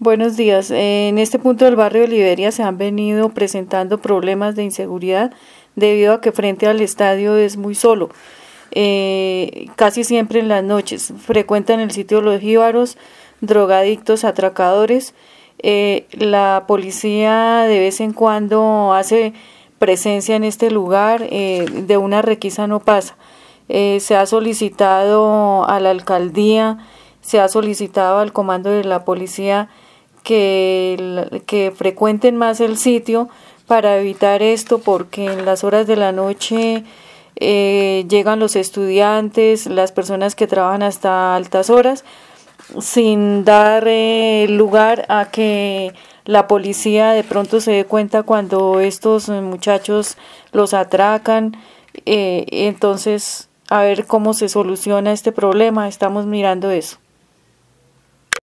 Buenos días. En este punto del barrio de Liberia se han venido presentando problemas de inseguridad debido a que frente al estadio es muy solo. Eh, casi siempre en las noches. Frecuentan el sitio los jíbaros, drogadictos, atracadores. Eh, la policía de vez en cuando hace presencia en este lugar, eh, de una requisa no pasa. se ha solicitado a la alcaldía, se ha solicitado al comando de la policía que, que frecuenten más el sitio para evitar esto porque en las horas de la noche eh, llegan los estudiantes, las personas que trabajan hasta altas horas, sin dar eh, lugar a que la policía de pronto se dé cuenta cuando estos muchachos los atracan. Eh, entonces, a ver cómo se soluciona este problema, estamos mirando eso.